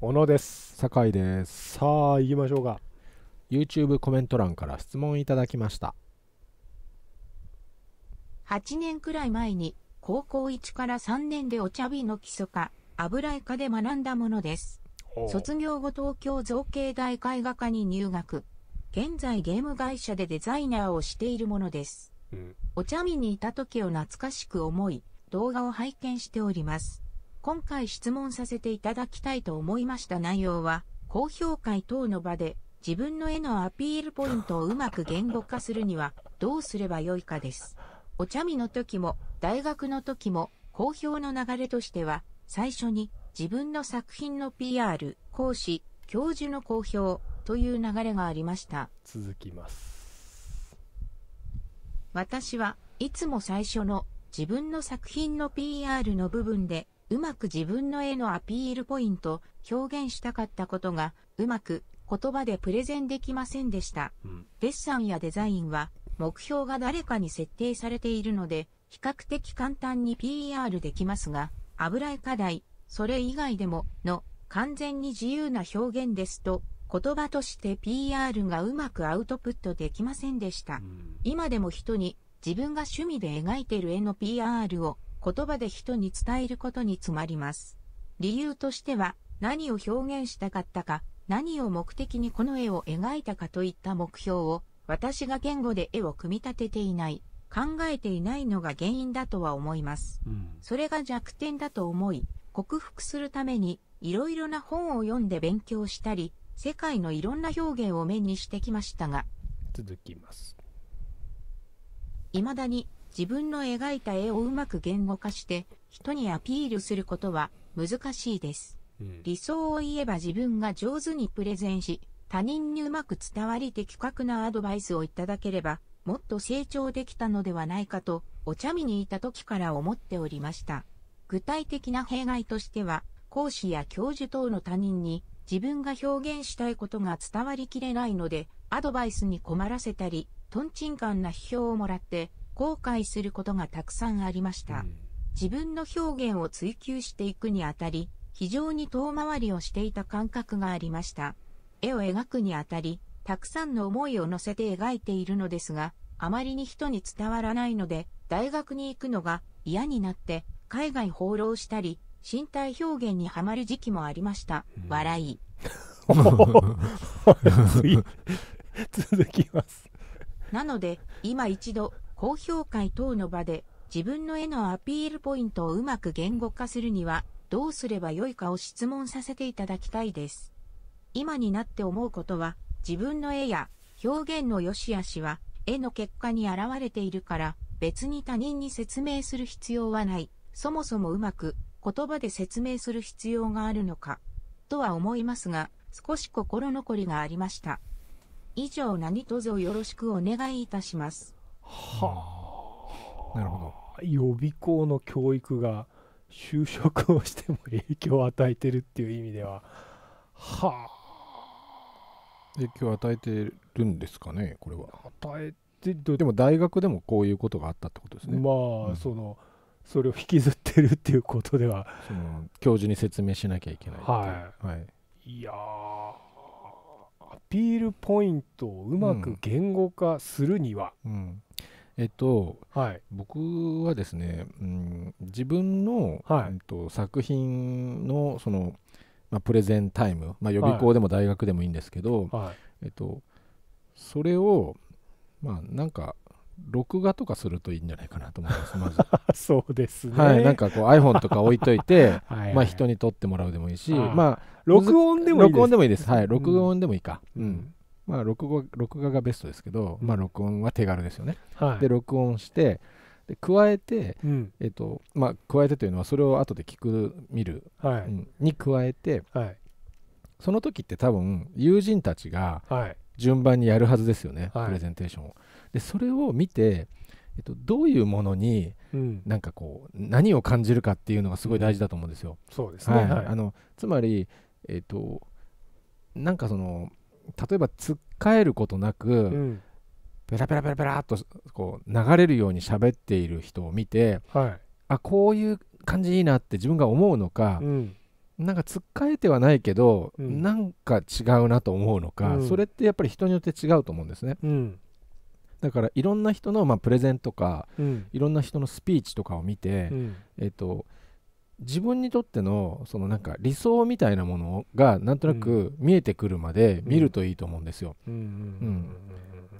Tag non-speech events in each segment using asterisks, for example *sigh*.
小野です酒井ですさあ行きましょうか YouTube コメント欄から質問いただきました8年くらい前に高校1から3年でお茶瓶の基礎科油絵科で学んだものです卒業後東京造形大絵画科に入学現在ゲーム会社でデザイナーをしているものです、うん、お茶見にいた時を懐かしく思い動画を拝見しております今回質問させていただきたいと思いました内容は、公表会等の場で自分の絵のアピールポイントをうまく言語化するにはどうすればよいかです。お茶見の時も大学の時も公表の流れとしては最初に自分の作品の PR、講師、教授の公表という流れがありました。続きます。私はいつも最初の自分の作品の PR の部分でうまく自分の絵のアピールポイント、表現したかったことが、うまく言葉でプレゼンできませんでした。うん、デッサンやデザインは、目標が誰かに設定されているので、比較的簡単に PR できますが、油絵課題、それ以外でも、の、完全に自由な表現ですと、言葉として PR がうまくアウトプットできませんでした。うん、今でも人に自分が趣味で描いている絵の PR を言葉で人に伝えることに詰まります。理由としては、何を表現したかったか、何を目的にこの絵を描いたかといった目標を、私が言語で絵を組み立てていない、考えていないのが原因だとは思います。それが弱点だと思い、克服するために、いろいろな本を読んで勉強したり、世界のいろんな表現を目にしてきましたが、続きます。未だに自分の描いた絵をうまく言語化して人にアピールすることは難しいです。うん、理想を言えば自分が上手にプレゼンし、他人にうまく伝わり的確なアドバイスをいただければ、もっと成長できたのではないかと、お茶見にいた時から思っておりました。具体的な弊害としては、講師や教授等の他人に自分が表現したいことが伝わりきれないので、アドバイスに困らせたり、トンチンカンな批評をもらって、後悔することがたくさんありました。自分の表現を追求していくにあたり、非常に遠回りをしていた感覚がありました。絵を描くにあたり、たくさんの思いを乗せて描いているのですが、あまりに人に伝わらないので、大学に行くのが嫌になって、海外放浪したり、身体表現にはまる時期もありました。笑い。*laughs* 続きます。なので、今一度、公表会等の場で自分の絵のアピールポイントをうまく言語化するにはどうすればよいかを質問させていただきたいです。今になって思うことは自分の絵や表現の良し悪しは絵の結果に現れているから別に他人に説明する必要はない。そもそもうまく言葉で説明する必要があるのかとは思いますが少し心残りがありました。以上何卒よろしくお願いいたします。はあ、なるほど予備校の教育が就職をしても影響を与えてるっていう意味でははあ影響を与えてるんですかねこれは与えてでも大学でもこういうことがあったってことですねまあ、うん、そのそれを引きずってるっていうことではその教授に説明しなきゃいけないはい、はい、いやアピールポイントをうまく言語化するには、うん、うんえっと、はい、僕はですね、うん、自分の、はいえっと、作品のその、まあ、プレゼンタイム、まあ、予備校でも大学でもいいんですけど、はい、えっと、それを、まあ、なんか録画とかするといいんじゃないかなと思います、*laughs* まず。そうですね。はい、なんかこう iPhone とか置いといて、はい、*laughs* まあ人に撮ってもらうでもいいし、あまあ録音でもいいです。録音でもいいです。はい、録音でもいいか。うん。まあ、録画録画がベストですけど、まあ、録音は手軽ですよね。はい、で録音してで加えて、うん、えっとまあ、加えてというのはそれを後で聞く見る、はいうん、に加えて、はい、その時って多分友人たちが順番にやるはずですよね、プレゼンテーションを。でそれを見てえっと、どういうものに、なんかこう何を感じるかっていうのがすごい大事だと思うんですよ。うん、そうですね、はい、あのつまり、えっと、なんかその例えばつっかえることなく、うん、ペラペラペラペラっとこう流れるように喋っている人を見て、はい、あこういう感じいいなって自分が思うのか、うん、なんかつっかえてはないけど、うん、なんか違うなと思うのか、うん、それってやっぱり人によって違うと思うんですね。うんだからいろんな人の、まあ、プレゼンとか、うん、いろんな人のスピーチとかを見て、うん、えっと自分にとってのそのなんか理想みたいなものがなんとなく見えてくるまで見るといいと思うんですよ。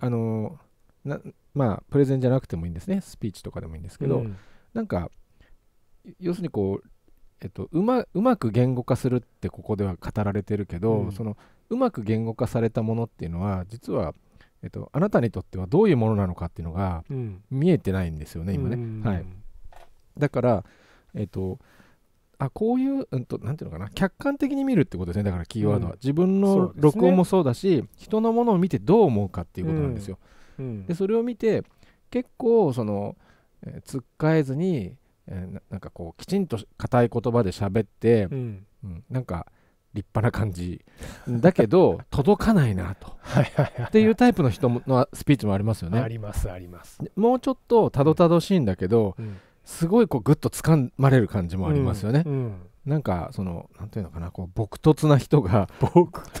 あのなまあプレゼンじゃなくてもいいんですねスピーチとかでもいいんですけど、うん、なんか要するにこう、えっと、うまうまく言語化するってここでは語られてるけど、うん、そのうまく言語化されたものっていうのは実は、えっと、あなたにとってはどういうものなのかっていうのが見えてないんですよね、うん、今ね。はい、だから、えっとあこういう、うんと、なんていうのかな客観的に見るってことですねだからキーワードは、うん、自分の録音もそうだし、ね、人のものを見てどう思うかっていうことなんですよ。うん、でそれを見て結構その、えー、つっかえずに、えー、なんかこうきちんと硬い言葉で喋って、うん、うん、なんか立派な感じだけど *laughs* 届かないなとっていうタイプの人のスピーチもありますよね。ありますあります。もうちょっとたどたどしいんだけど、うんすごいこうグッと掴まれる感じもありますよね。うんうんなんかそのなんていうのかなこう朴突な人が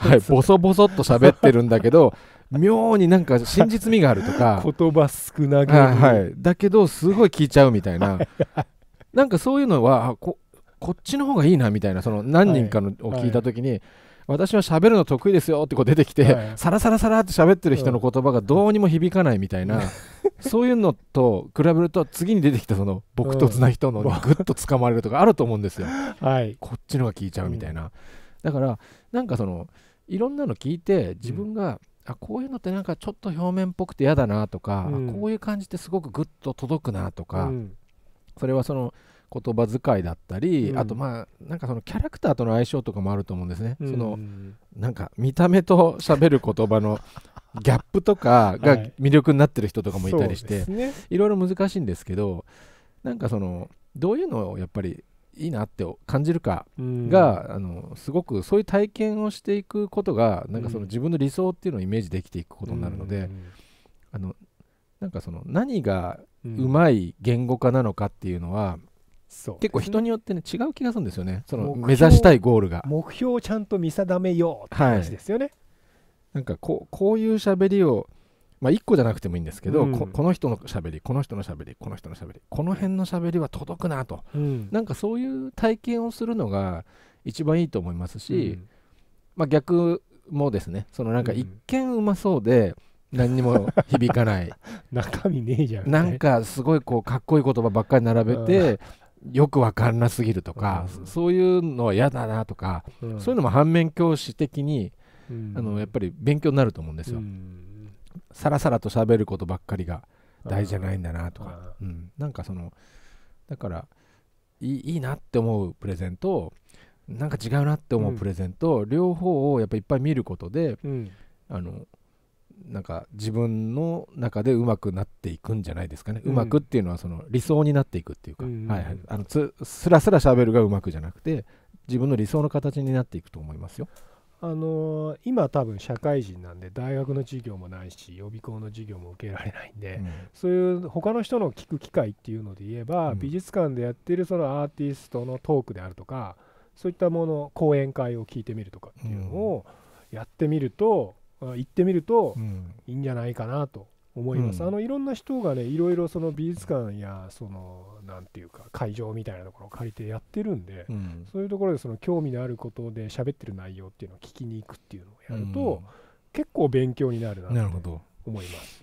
はいボソボソっと喋ってるんだけど *laughs* 妙になんか真実味があるとか *laughs* 言葉少なげ、はい、だけどすごい聞いちゃうみたいな *laughs* なんかそういうのはここっちの方がいいなみたいなその何人かのを聞いた時に、はいはい私は喋るの得意ですよってこう出てきて、さらサラサラサラって喋ってる人の言葉がどうにも響かないみたいな、そういうのと比べると次に出てきたその朴突な人のぐっとつかまれるとかあると思うんですよ、*laughs* はい、こっちのが聞いちゃうみたいな、うん、だからなんかそのいろんなの聞いて自分が、あこういうのってなんかちょっと表面っぽくて嫌だなとか、うん、こういう感じってすごくぐっと届くなとか、それはその言葉遣いだったり、うん、あとまあなんかそのキャラクターとの相性とかもあると思うんですね、うん、そのなんか見た目と喋る言葉の *laughs* ギャップとかが魅力になってる人とかもいたりして、はいろいろ難しいんですけどなんかそのどういうのをやっぱりいいなって感じるかが、うん、あのすごくそういう体験をしていくことがなんかその自分の理想っていうのをイメージできていくことになるので、うん、あのなんかその何がうまい言語化なのかっていうのは、うんそう、結構人によってね違う気がするんですよねその目指したいゴールが目標をちゃんと見定めようって話ですよね、はい、なんかこうこういう喋りをまあ1個じゃなくてもいいんですけど、うん、ここの人の喋りこの人の喋りこの人の喋りこの辺の喋りは届くなと、うん、なんかそういう体験をするのが一番いいと思いますし、うん、まあ逆もですねそのなんか一見うまそうで、何にも響かない *laughs* 中身ねえじゃん、ね、なんかすごいこうかっこいい言葉ばっかり並べてよくわかんなすぎるとか、うん、そういうのは嫌だなとか、うん、そういうのも反面教師的に、うん、あのやっぱり勉強になると思うんですよ。さらさらと喋ることばっかりが大事じゃないんだなとか、うん、なんかそのだからいいなって思うプレゼンとなんか違うなって思うプレゼント、両方をやっぱいっぱい見ることで、あのなんか自分の中でうまくなっていくんじゃないですかね、うん、うまくっていうのはその理想になっていくっていうか、あのつすらすらしゃべるがうまくじゃなくて自分の理想の形になっていくと思いますよ。あのー、今多分社会人なんで大学の授業もないし予備校の授業も受けられないんで、うん、そういう他の人の聞く機会っていうので言えば、うん、美術館でやってるそのアーティストのトークであるとかそういったもの講演会を聞いてみるとかっていうのをやってみると、行ってみるといいんじゃないかなと思います、うん、あのいろんな人がねいろいろその美術館やそのなんていうか会場みたいなところを借りてやってるんで、うん、そういうところでその興味のあることで喋ってる内容っていうのを聞きに行くっていうのをやると、結構勉強になるなと思います。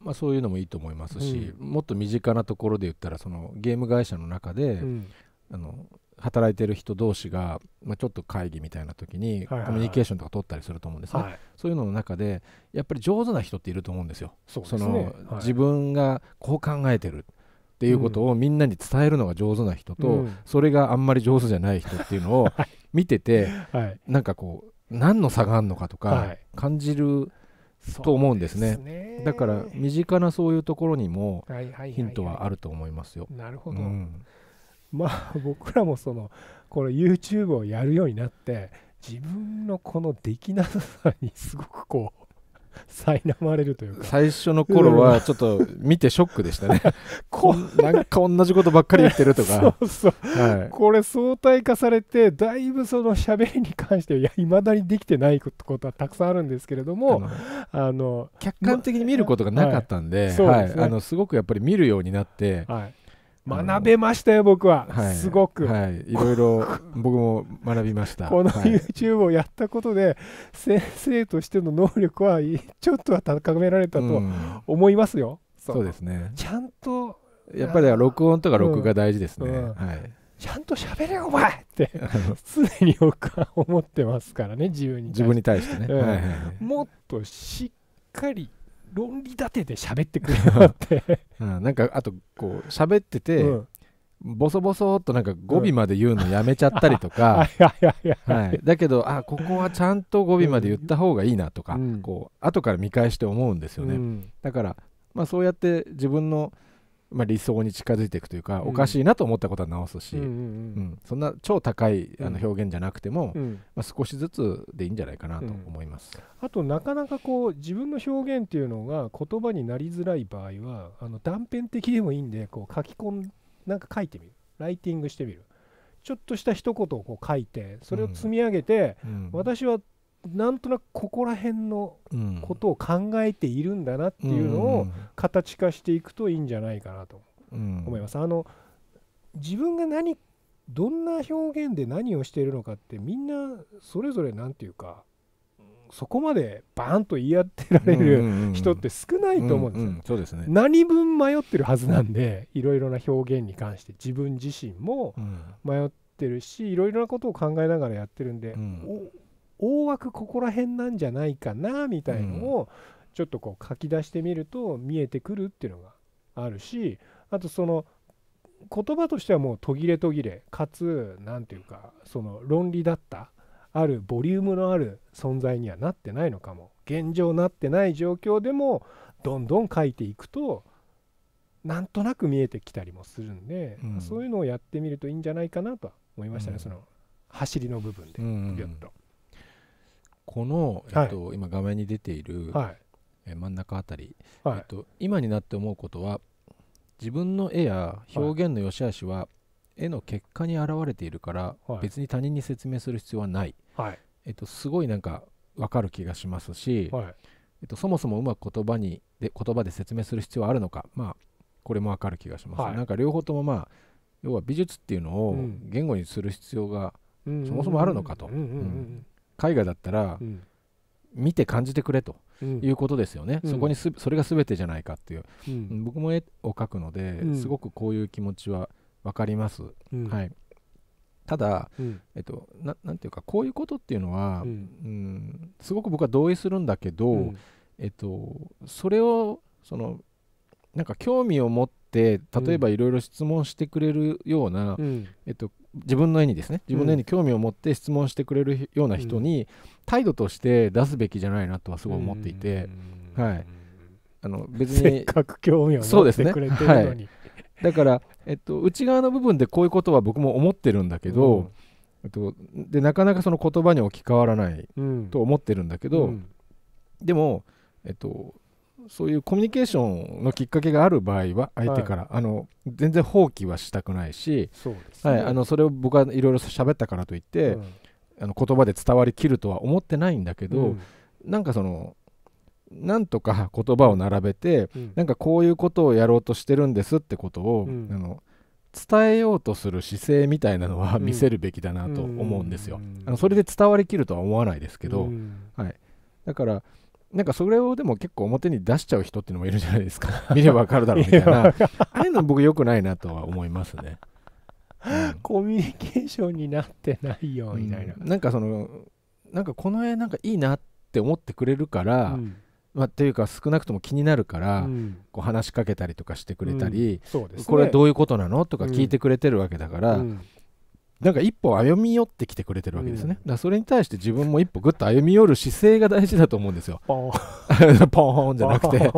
まあ、そういうのもいいと思いますし、うん、もっと身近なところで言ったらそのゲーム会社の中で、あの働いてる人同士が、まあ、ちょっと会議みたいな時にコミュニケーションとか取ったりすると思うんですね、はい、そういうのの中でやっぱり上手な人っていると思うんですよ。そ、ね、の、はい、自分がこう考えてるっていうことをみんなに伝えるのが上手な人と、うん、それがあんまり上手じゃない人っていうのを *laughs* 見てて、はい、なんかこう何の差があるのかとか感じると思うんですね、ね、だから身近なそういうところにもヒントはあると思いますよ。はいはいはいはい、なるほど、うんまあ僕らもそのこの YouTube をやるようになって自分のこのできなさにすごくこう *laughs* 苛まれるというか最初の頃はちょっと見てショックでしたね *laughs* こなんか同じことばっかり言ってるとか *laughs* そうそう、はい、これ相対化されてだいぶその喋りに関してはいまだにできてないことはたくさんあるんですけれどもあの客観的に見ることがなかったんで、はい、あのすごくやっぱり見るようになって、はい学べましたよ、僕は、はい、すごく、はい、いろいろ僕も学びましたこの YouTube をやったことで、先生としての能力はちょっとは高められたと思いますよ、うん、そうですねちゃんとやっぱり録音とか録画大事ですね、うんうん、はいちゃんと喋れよ、お前って、*laughs* 常に僕は思ってますからね、自分に自分に対してね、はいはいはい、もっとしっかり論理立てで喋ってくれよって *laughs* うん、なんかあとこう喋ってて、うん、ボソボソっとなんか語尾まで言うのやめちゃったりとか、*laughs* はい、だけどあここはちゃんと語尾まで言った方がいいなとか、うん、こう後から見返して思うんですよね、だから、まあ、そうやって自分のまあ、理想に近づいていくというか、うん、おかしいなと思ったことは直すし、うんうん、そんな超高いあの表現じゃなくても、まあ、少しずつでいいんじゃないかなと思います、あとなかなかこう自分の表現っていうのが言葉になりづらい場合はあの断片的でもいいんでこう書き込んなんか書いてみるライティングしてみるちょっとした一言をこう書いてそれを積み上げて、私はなんとなくここら辺のことを考えているんだなっていうのを形化していくといいんじゃないかなと思います。あの自分が何どんな表現で何をしているのかってみんなそれぞれ何て言うかそこまでバーンと言い合ってられる人って少ないと思うんですよ。ですね、何分迷ってるはずなんでいろいろな表現に関して自分自身も迷ってるしいろいろなことを考えながらやってるんで、うん、大枠ここら辺なんじゃないかなみたいのをちょっとこう書き出してみると見えてくるっていうのがあるしあとその言葉としてはもう途切れ途切れかつ何て言うかその論理だったあるボリュームのある存在にはなってないのかも現状なってない状況でもどんどん書いていくとなんとなく見えてきたりもするんで、うん、そういうのをやってみるといいんじゃないかなとは思いましたね、うん、その走りの部分で、うん、っと。この、えっと、はい、今画面に出ている、はい、え真ん中あたり、はい、えっと、今になって思うことは自分の絵や表現の良し悪しは、絵の結果に表れているから、別に他人に説明する必要はない、えっと、すごいなんか分かる気がしますし、えっと、そもそもうまく言葉にで言葉で説明する必要はあるのか、まあ、これも分かる気がします、はい、なんか両方とも、まあ、要は美術っていうのを言語にする必要がそもそもあるのかと。絵画だったら、見て感じてくれということですよね、うん、そこにそれが全てじゃないかっていう、うん、僕も絵を描くので、すごくこういう気持ちは分かります、はい、ただ、えっと、なていうかこういうことっていうのは、うんすごく僕は同意するんだけど、えっと、それをそのなんか興味を持って例えばいろいろ質問してくれるような、えっと、自分の絵にですね自分の絵に興味を持って質問してくれるような人に態度として出すべきじゃないなとはすごい思っていて、はい、あの別にせっかく興味を持ってくれてるのに、ねはい、*laughs* だから、えっと、内側の部分でこういうことは僕も思ってるんだけど、うん、えっと、でなかなかその言葉に置き換わらないと思ってるんだけど、うん、でも、えっと、そういうコミュニケーションのきっかけがある場合は相手から、はい、あの全然放棄はしたくないしそ、ね、はい、あのそれを僕はいろいろ喋ったからといって、うん、あの言葉で伝わりきるとは思ってないんだけど、うん、なんかそのなんとか言葉を並べて、うん、なんかこういうことをやろうとしてるんですってことを、うん、あの伝えようとする姿勢みたいなのは見せるべきだなと思うんですよ。あのそれで伝わりきるとは思わないですけど、はい、だからなんかそれをでも結構表に出しちゃう人っていうのもいるじゃないですか *laughs* 見ればわかるだろうみたいなああいうの僕よくないなとは思いますね、うん、コミュニケーションになってないよみたいな、うん、なんかそのなんかこの絵なんかいいなって思ってくれるから、うんまあ、っていうか少なくとも気になるから、うん、こう話しかけたりとかしてくれたり、うんね、これどういうことなのとか聞いてくれてるわけだから、うん、なんか一歩歩み寄ってきてくれてるわけですね、うん、だそれに対して自分も一歩ぐっと歩み寄る姿勢が大事だと思うんですよポーン *laughs* ポーンじゃなくてやっ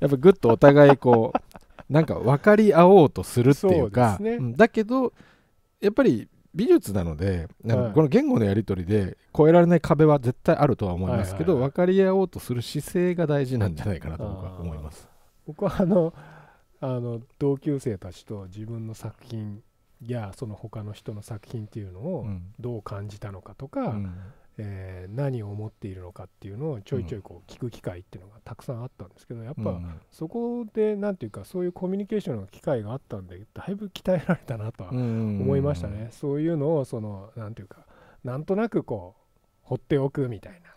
ぱぐっとお互いこうなんか分かり合おうとするっていうか、うん、だけどやっぱり美術なので、はい、この言語のやり取りで越えられない壁は絶対あるとは思いますけど、はいはい、分かり合おうとする姿勢が大事なんじゃないかなと僕は思います。僕はあのあの同級生たちと自分の作品やその他の人の作品っていうのをどう感じたのかとか、うん、えー、何を思っているのかっていうのをちょいちょいこう聞く機会っていうのがたくさんあったんですけどやっぱそこで何て言うかそういうコミュニケーションの機会があったんでだいぶ鍛えられたなとは思いましたね。そういうのをその何て言うかなんとなくこう放っておくみたいな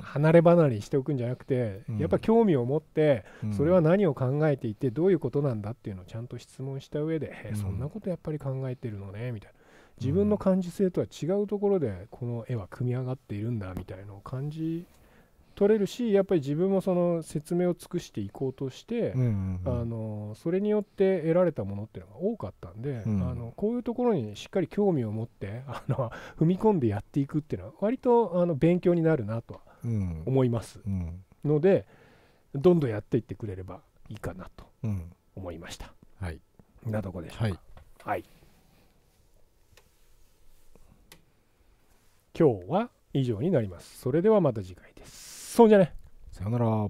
離れ離れにしておくんじゃなくて、やっぱ興味を持って、それは何を考えていてどういうことなんだっていうのをちゃんと質問した上で、そんなことやっぱり考えてるのねみたいな自分の感受性とは違うところでこの絵は組み上がっているんだみたいなのを感じ取れるしやっぱり自分もその説明を尽くしていこうとして、うんうんうん、あのそれによって得られたものっていうのが多かったんで、うん、あのこういうところにしっかり興味を持って *laughs* あの踏み込んでやっていくっていうのは割とあの勉強になるなとは思います、うんうん、のでどんどんやっていってくれればいいかなと思いました。はい、なとこでしょうか、はい、はい、今日は以上になります。それではまた次回です。そじゃねさよなら